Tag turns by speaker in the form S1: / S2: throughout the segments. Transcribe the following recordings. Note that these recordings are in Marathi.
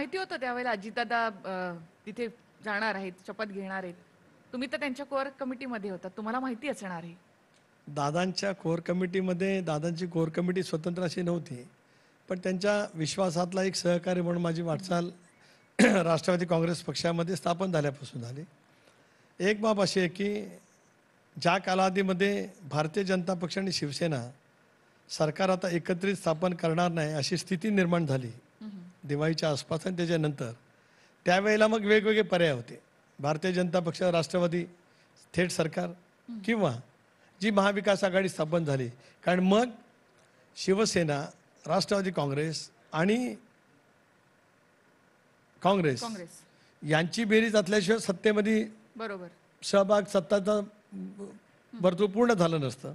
S1: माहिती होतं त्यावेळेला अजितदादा तिथे जाणार आहेत शपथ घेणार आहेत तुम्ही तर त्यांच्या कोर कमिटीमध्ये होता तुम्हाला माहिती असणार आहे
S2: दादांच्या कोर कमिटीमध्ये दादांची कोर कमिटी स्वतंत्र अशी नव्हती पण त्यांच्या विश्वासातला एक सहकारी म्हणून माझी वाटचाल राष्ट्रवादी काँग्रेस पक्षामध्ये स्थापन झाल्यापासून झाली एक बाब अशी आहे की ज्या कालावधीमध्ये भारतीय जनता पक्ष आणि शिवसेना सरकार आता एकत्रित स्थापन करणार नाही अशी स्थिती निर्माण झाली दिवाळीच्या आसपास आणि त्याच्यानंतर त्यावेळेला मग वेगवेगळे पर्याय होते भारतीय जनता पक्ष राष्ट्रवादी थेट सरकार किंवा जी महाविकास आघाडी स्थापन झाली कारण मग शिवसेना राष्ट्रवादी काँग्रेस आणि काँग्रेस यांची बेरीज असल्याशिवाय सत्तेमध्ये बरोबर सहभाग सत्ताचा वर्तुळ पूर्ण झालं नसतं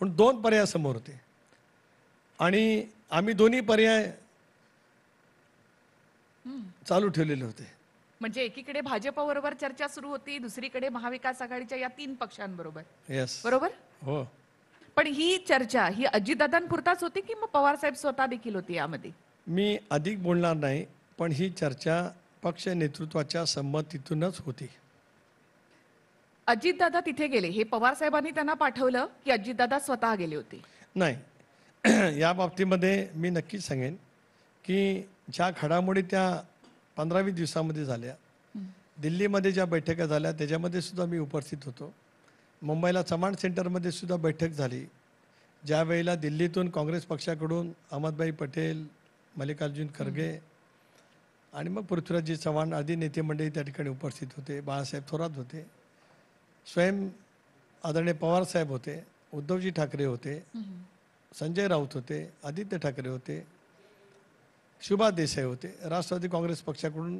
S2: पण दोन पर्याय समोर होते आणि आम्ही दोन्ही पर्याय चालू ठेवलेले होते
S1: म्हणजे एकीकडे भाजपाबरोबर चर्चा सुरू होती दुसरीकडे महाविकास आघाडीच्या या तीन पक्षांबरोबर
S2: यस बरोबर हो
S1: पण ही चर्चा ही अजितदादांपुरताच होती की मग पवार साहेब स्वतः देखील होती यामध्ये
S2: मी अधिक बोलणार नाही पण ही चर्चा पक्ष नेतृत्वाच्या संमतीतूनच होती
S1: अजितदादा तिथे गेले हे पवार साहेबांनी त्यांना पाठवलं की अजितदादा स्वतः गेले होते
S2: नाही या बाबतीमध्ये मी नक्कीच सांगेन की ज्या घडामोडी त्या पंधरावीस दिवसामध्ये झाल्या दिल्लीमध्ये ज्या बैठका झाल्या त्याच्यामध्ये सुद्धा मी उपस्थित होतो मुंबईला चव्हाण सेंटरमध्ये सुद्धा बैठक झाली ज्यावेळेला दिल्लीतून काँग्रेस पक्षाकडून अहमदभाई पटेल मल्लिकार्जुन खरगे आणि मग पृथ्वीराजजी चव्हाण आदी नेते मंडळी त्या ठिकाणी उपस्थित होते बाळासाहेब थोरात होते स्वयं आदरणीय पवारसाहेब होते उद्धवजी ठाकरे होते संजय राऊत होते आदित्य ठाकरे होते शुभा देसाई होते राष्ट्रवादी काँग्रेस पक्षाकडून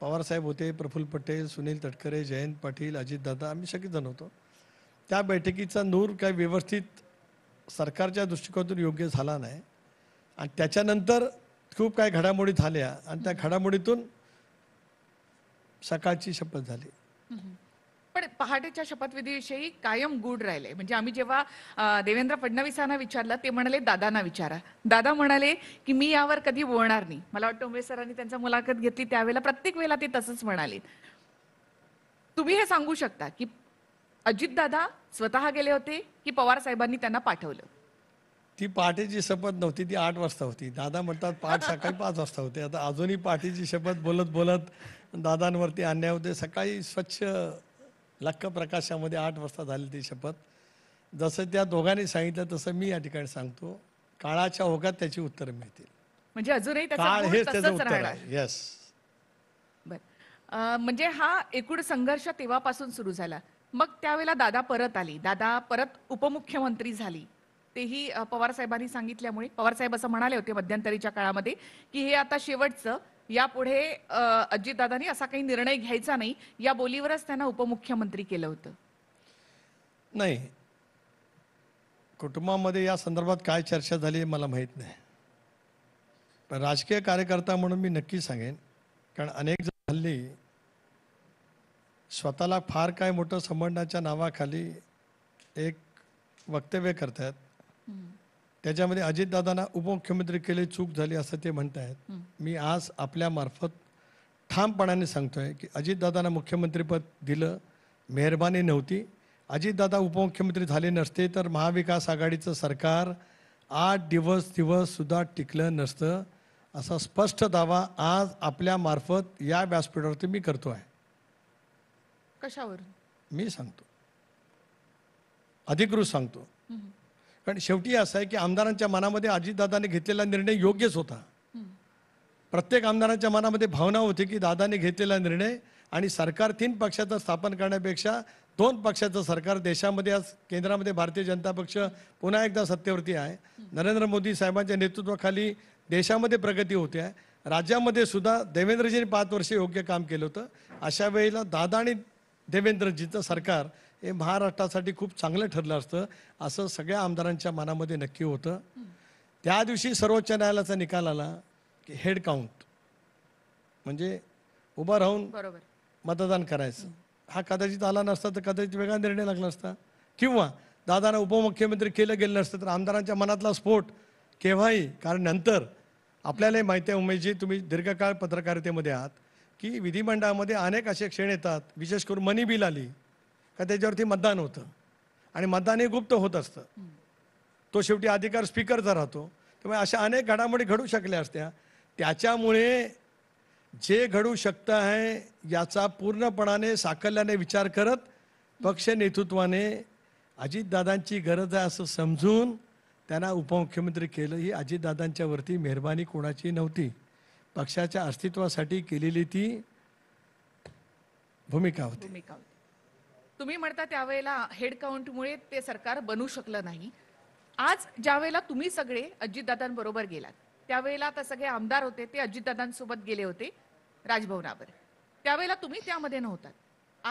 S2: पवारसाहेब होते प्रफुल्ल पटेल सुनील तटकरे जयंत पाटील अजितदादा आम्ही सगळेजण होतो त्या बैठकीचा नूर काही व्यवस्थित सरकारच्या दृष्टिकोनातून योग्य झाला नाही आणि त्याच्यानंतर खूप काही घडामोडी झाल्या आणि त्या घडामोडीतून सकाळची शपथ झाली
S1: पण पहाटेच्या शपथविधीविषयी कायम गुड राहिले म्हणजे आम्ही जेव्हा देवेंद्र फडणवीसांना विचारलं ते म्हणाले दादांना विचारा दादा म्हणाले की मी यावर कधी बोलणार नाही मला वाटतं उमेश सरांनी त्यांचा मुलाखत घेतली त्यावेळेला प्रत्येक वेळेला ते तसंच म्हणाले तुम्ही हे सांगू शकता की अजित दादा स्वतः गेले होते की पवार साहेबांनी त्यांना पाठवलं
S2: ती पहाटेची शपथ नव्हती ती आठ वाजता होती दादा म्हणतात पाठ सकाळी पाच वाजता होते आता अजूनही पाठीची शपथ बोलत बोलत दादांवरती अन्याय होते सकाळी स्वच्छ लक्क प्रकाशामध्ये आठ वाजता झाली ती शपथ जसं त्या दोघांनी सांगितलं तसं मी या ठिकाणी सांगतो काळाच्या ओघात त्याची उत्तर मिळतील
S1: म्हणजे अजूनही काळ हेच त्याचं उत्तर आहे येस म्हणजे हा एकूण संघर्ष तेव्हापासून सुरू झाला मग त्यावेळेला दादा परत आली दादा परत उपमुख्यमंत्री झाली तेही पवार साहेबांनी सांगितल्यामुळे पवार साहेब असं म्हणाले होते मध्यंतरीच्या काळामध्ये की हे आता शेवटचं यापुढे अजितदादांनी असा काही निर्णय घ्यायचा नाही या बोलीवरच त्यांना उपमुख्यमंत्री केलं होतं
S2: नाही कुटुंबामध्ये या संदर्भात काय चर्चा झाली मला माहीत नाही पण राजकीय कार्यकर्ता म्हणून मी नक्की सांगेन कारण अनेक जण हल्ली स्वतःला फार काय मोठं संबंधाच्या नावाखाली एक वक्तव्य करतात त्याच्यामध्ये अजितदादांना उपमुख्यमंत्री केले चूक झाली असं ते म्हणत आहेत मी आज आपल्यामार्फत ठामपणाने सांगतोय की अजितदादांना मुख्यमंत्रीपद दिलं मेहरबानी नव्हती अजितदादा उपमुख्यमंत्री झाले नसते तर महाविकास आघाडीचं सरकार आठ दिवस दिवस सुद्धा टिकलं नसतं असा स्पष्ट दावा आज आपल्यामार्फत या व्यासपीठावरती मी करतो आहे कशावर मी सांगतो अधिकृत सांगतो पण शेवटी असं आहे की आमदारांच्या मनामध्ये अजितदादाने घेतलेला निर्णय योग्यच होता प्रत्येक आमदारांच्या मनामध्ये भावना होती की दादाने घेतलेला निर्णय आणि सरकार तीन पक्षाचं स्थापन करण्यापेक्षा दोन पक्षाचं सरकार देशामध्ये आज केंद्रामध्ये भारतीय जनता पक्ष पुन्हा एकदा सत्तेवरती आहे नरेंद्र मोदी साहेबांच्या नेतृत्वाखाली देशामध्ये प्रगती होते आहे राज्यामध्ये सुद्धा देवेंद्रजींनी पाच वर्षे योग्य काम केलं होतं अशा वेळेला दादा आणि देवेंद्रजीचं सरकार हे महाराष्ट्रासाठी खूप चांगलं ठरलं असतं असं सगळ्या आमदारांच्या मनामध्ये नक्की होतं त्या दिवशी सर्वोच्च न्यायालयाचा निकाल आला की हेड काउंट म्हणजे उभं राहून मतदान करायचं हा कदाचित आला नसता तर कदाचित वेगळा निर्णय लागला असता किंवा दादानं उपमुख्यमंत्री केलं गेलं नसतं तर आमदारांच्या मनातला स्फोट केव्हाही कारण नंतर आपल्यालाही माहिती आहे उमेशजी तुम्ही दीर्घकाळ पत्रकारितेमध्ये आहात की विधिमंडळामध्ये अनेक असे क्षण येतात विशेष करून मनी बिल आली का त्याच्यावरती मतदान होतं आणि मतदान हे गुप्त होत असतं तो शेवटी अधिकार स्पीकरचा राहतो त्यामुळे अशा अनेक घडामोडी घडू शकल्या असत्या त्याच्यामुळे जे घडू शकतं आहे याचा पूर्णपणाने साकल्याने विचार करत पक्ष नेतृत्वाने अजितदादांची गरज आहे असं समजून त्यांना उपमुख्यमंत्री केलं ही अजितदादांच्या वरती मेहरबानी कोणाची नव्हती पक्षाच्या अस्तित्वासाठी केलेली ती भूमिका होती
S1: तुम्ही म्हणता त्यावेळेला हेड ते सरकार बनू शकलं नाही आज ज्यावेळेला तुम्ही सगळे अजितदादांबरोबर गेलात त्यावेळेला आता सगळे आमदार होते ते अजितदादांसोबत गेले होते राजभवनावर त्यावेळेला तुम्ही त्यामध्ये नव्हतात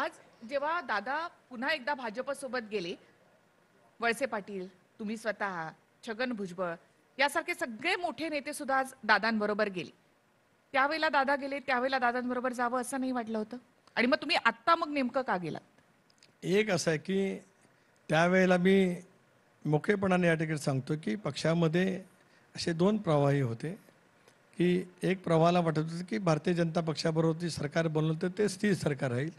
S1: आज जेव्हा दादा पुन्हा एकदा भाजपसोबत गेले वळसे पाटील तुम्ही स्वतः छगन भुजबळ यासारखे सगळे मोठे नेते सुद्धा आज दादांबरोबर गेले त्यावेळेला दादा गेले त्यावेळेला दादांबरोबर जावं असं नाही वाटलं होतं आणि मग तुम्ही आत्ता मग नेमकं का गेलात
S2: एक असं आहे की त्यावेळेला मी मोकळेपणाने या ठिकाणी सांगतो की पक्षामध्ये असे दोन प्रवाही होते की एक प्रवाहाला वाटत होतं की भारतीय जनता पक्षाबरोबर जे सरकार बनलं तर ते स्थिर सरकार राहील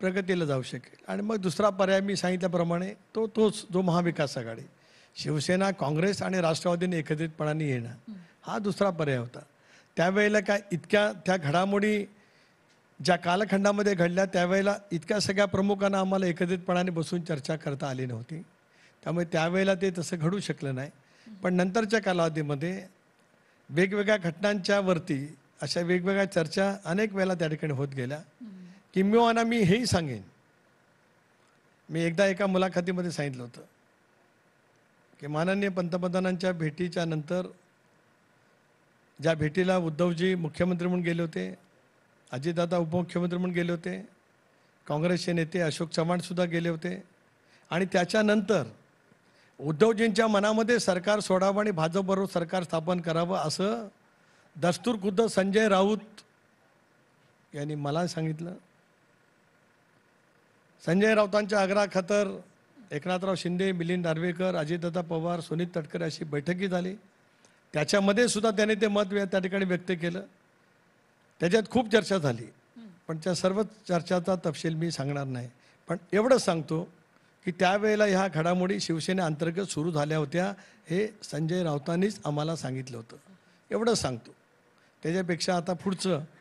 S2: प्रगतीला जाऊ शकेल आणि मग दुसरा पर्याय मी सांगितल्याप्रमाणे तो तोच जो महाविकास आघाडी शिवसेना काँग्रेस आणि राष्ट्रवादीने एकत्रितपणाने येणं हा दुसरा पर्याय होता त्यावेळेला काय इतक्या त्या घडामोडी ज्या कालखंडामध्ये घडल्या त्यावेळेला इतक्या सगळ्या प्रमुखांना आम्हाला एकत्रितपणाने बसून चर्चा करता आली नव्हती त्यामुळे त्यावेळेला ते तसं घडू शकलं नाही पण नंतरच्या कालावधीमध्ये वेगवेगळ्या घटनांच्या वरती अशा वेगवेगळ्या चर्चा अनेक वेळेला त्या ठिकाणी होत गेल्या किंवा मी हेही सांगेन मी एकदा एका मुलाखतीमध्ये सांगितलं होतं की माननीय पंतप्रधानांच्या भेटीच्या नंतर ज्या भेटीला उद्धवजी मुख्यमंत्री म्हणून गेले होते अजितदादा उपमुख्यमंत्री म्हणून गेले होते काँग्रेसचे नेते अशोक चव्हाणसुद्धा गेले होते आणि त्याच्यानंतर उद्धवजींच्या मनामध्ये सरकार सोडावं आणि भाजपबरोबर सरकार स्थापन करावं असं दस्तूर खुद्द संजय राऊत यांनी मला सांगितलं संजय राऊतांच्या आग्रहाखातर एकनाथराव शिंदे मिलिंद नार्वेकर अजितदादा पवार सुनील तटकरे अशी बैठकी झाली त्याच्यामध्ये सुद्धा त्याने ते मत त्या ठिकाणी व्यक्त केलं त्याच्यात खूप चर्चा झाली पण त्या सर्व चर्चाचा तपशील मी सांगणार नाही पण एवढंच सांगतो की त्यावेळेला ह्या घडामोडी शिवसेने अंतर्गत सुरू झाल्या होत्या हे संजय राऊतांनीच आम्हाला सांगितलं होतं एवढंच सांगतो त्याच्यापेक्षा आता पुढचं